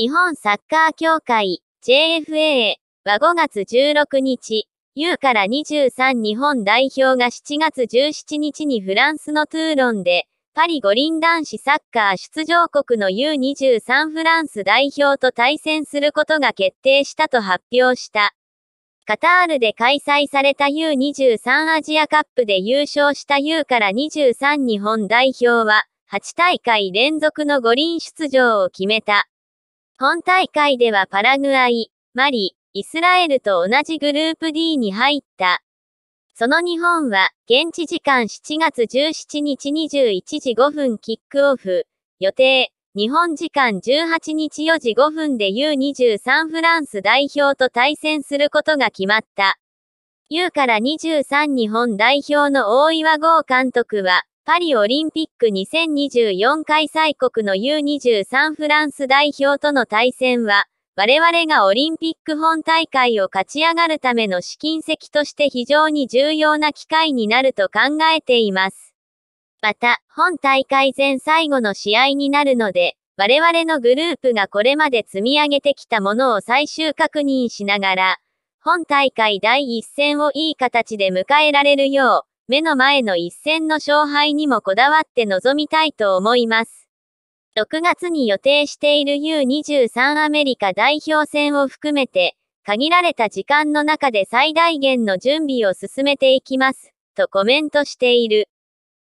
日本サッカー協会 JFA は5月16日、U から23日本代表が7月17日にフランスのトゥーロンで、パリ五輪男子サッカー出場国の U23 フランス代表と対戦することが決定したと発表した。カタールで開催された U23 アジアカップで優勝した U から23日本代表は、8大会連続の五輪出場を決めた。本大会ではパラグアイ、マリ、イスラエルと同じグループ D に入った。その日本は、現地時間7月17日21時5分キックオフ、予定、日本時間18日4時5分で U23 フランス代表と対戦することが決まった。U から23日本代表の大岩剛監督は、パリオリンピック2024開催国の U23 フランス代表との対戦は、我々がオリンピック本大会を勝ち上がるための試金石として非常に重要な機会になると考えています。また、本大会前最後の試合になるので、我々のグループがこれまで積み上げてきたものを最終確認しながら、本大会第一戦をいい形で迎えられるよう、目の前の一戦の勝敗にもこだわって臨みたいと思います。6月に予定している U23 アメリカ代表戦を含めて、限られた時間の中で最大限の準備を進めていきます、とコメントしている。